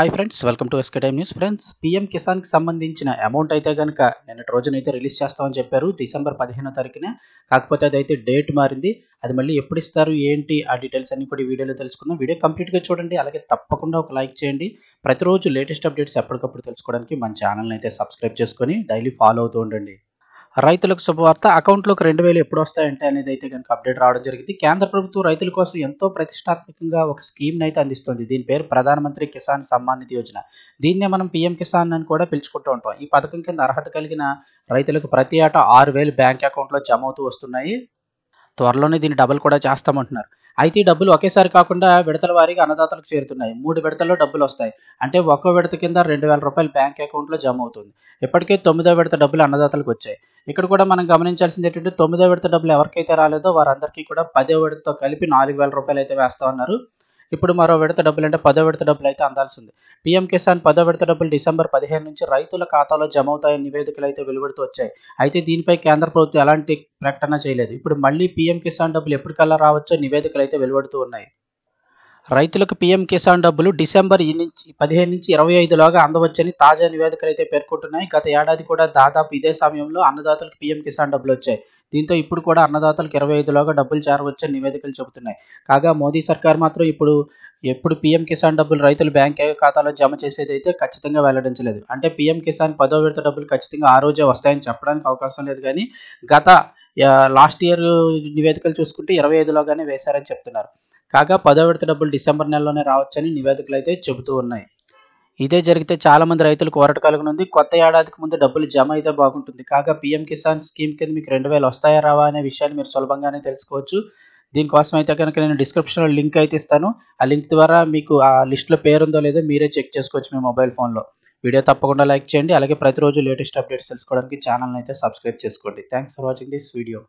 hi friends welcome to S K time news friends PM కిసాన్కి సంబంధించిన amount అయితే కనుక నిన్నటి రోజునైతే రిలీజ్ చేస్తామని చెప్పారు డిసెంబర్ పదిహేనో తారీఖునే కాకపోతే అదైతే డేట్ మారింది అది మళ్ళీ ఎప్పుడు ఇస్తారు ఏంటి ఆ డీటెయిల్స్ అన్ని కూడా వీడియోలో తెలుసుకుందాం వీడియో కంప్లీట్గా చూడండి అలాగే తప్పకుండా ఒక లైక్ చేయండి ప్రతిరోజు లేటెస్ట్ అప్డేట్స్ ఎప్పటికప్పుడు తెలుసుకోవడానికి మన ఛానల్ని అయితే సబ్స్క్రైబ్ చేసుకొని డైలీ ఫాలో అవుతూ ఉండండి రైతులకు శుభవార్త అకౌంట్లోకి రెండు వేలు ఎప్పుడు వస్తాయంటే అనేది అయితే కనుక అప్డేట్ రావడం జరిగింది కేంద్ర ప్రభుత్వం రైతుల కోసం ఎంతో ప్రతిష్టాత్మకంగా ఒక స్కీమ్ని అయితే అందిస్తుంది దీని పేరు ప్రధానమంత్రి కిసాన్ సమ్మాన్ నిధి యోజన దీన్నే మనం పీఎం కిసాన్ అని కూడా పిలుచుకుంటూ ఉంటాం ఈ పథకం కింద అర్హత కలిగిన రైతులకు ప్రతి ఏటా ఆరు వేలు బ్యాంక్ అకౌంట్లో జమ అవుతూ వస్తున్నాయి త్వరలోనే దీన్ని డబుల్ కూడా చేస్తామంటున్నారు అయితే ఈ డబ్బులు ఒకేసారి కాకుండా విడతల వారీగా అన్నదాతలకు చేరుతున్నాయి మూడు విడతల్లో డబ్బులు వస్తాయి అంటే ఒక్కో విడత కింద రెండు వేల రూపాయలు బ్యాంక్ అకౌంట్లో జమ అవుతుంది ఇప్పటికే తొమ్మిదో విడత డబ్బులు అన్నదాతలకు వచ్చాయి ఇక్కడ కూడా మనం గమనించాల్సింది ఏంటంటే తొమ్మిదో విడత డబ్బులు ఎవరికైతే రాలేదో వారందరికీ కూడా పదో విడతతో కలిపి నాలుగు వేల రూపాయలు అయితే వేస్తా ఉన్నారు ఇప్పుడు మరో విడత డబ్బులు అంటే పదో విడత డబ్బులు అయితే అందాల్సింది పీఎం కిసాన్ పదో విడత డబ్బులు డిసెంబర్ పదిహేను నుంచి రైతుల ఖాతాలో జమ అవుతాయని నివేదికలు అయితే వెలువడుతూ వచ్చాయి అయితే దీనిపై కేంద్ర ప్రభుత్వం ఎలాంటి ప్రకటన చేయలేదు ఇప్పుడు మళ్ళీ పీఎం కిసాన్ డబ్బులు ఎప్పటికల్లా రావచ్చో నివేదికలు అయితే వెలువడుతూ ఉన్నాయి రైతులకు పీఎం కిసాన్ డబ్బులు డిసెంబర్ నుంచి పదిహేను నుంచి ఇరవై ఐదులాగా అందవచ్చని తాజా నివేదికలు అయితే పేర్కొంటున్నాయి గత ఏడాది కూడా దాదాపు ఇదే సమయంలో అన్నదాతలకు పీఎం కిసాన్ డబ్బులు వచ్చాయి దీంతో ఇప్పుడు కూడా అన్నదాతలకు ఇరవై ఐదులోగా డబ్బులు చేరవచ్చని నివేదికలు చెబుతున్నాయి కాగా మోదీ సర్కార్ మాత్రం ఇప్పుడు ఎప్పుడు పీఎం కిసాన్ డబ్బులు రైతులు బ్యాంక్ ఖాతాలో జమ చేసేది అయితే ఖచ్చితంగా వెల్లడించలేదు అంటే పీఎం కిసాన్ పదో విడత డబ్బులు ఖచ్చితంగా ఆ రోజే వస్తాయని చెప్పడానికి అవకాశం లేదు కానీ గత లాస్ట్ ఇయర్ నివేదికలు చూసుకుంటే ఇరవై ఐదులోగానే వేశారని చెప్తున్నారు కాగా పదో విడత డబ్బులు డిసెంబర్ నెలలోనే రావచ్చని నివేదికలు అయితే చెబుతూ ఉన్నాయి ఇదే జరిగితే చాలా మంది రైతులు కోరట కలుగునుంది కొత్త ఏడాదికి ముందు డబ్బులు జమ అయితే బాగుంటుంది కాగా పీఎం కిసాన్ స్కీమ్ కింద మీకు రెండు వేలు వస్తాయా రావా అనే విషయాన్ని మీరు సులభంగానే తెలుసుకోవచ్చు దీనికోసం అయితే కనుక నేను డిస్క్రిప్షన్లో లింక్ అయితే ఇస్తాను ఆ లింక్ ద్వారా మీకు ఆ లిస్ట్లో పేరుందో లేదో మీరే చెక్ చేసుకోవచ్చు మీ మొబైల్ ఫోన్లో వీడియో తప్పకుండా లైక్ చేయండి అలాగే ప్రతిరోజు లేటెస్ట్ అప్డేట్స్ తెలుసుకోవడానికి ఛానల్ని అయితే సబ్స్క్రైబ్ చేసుకోండి thanks for watching this video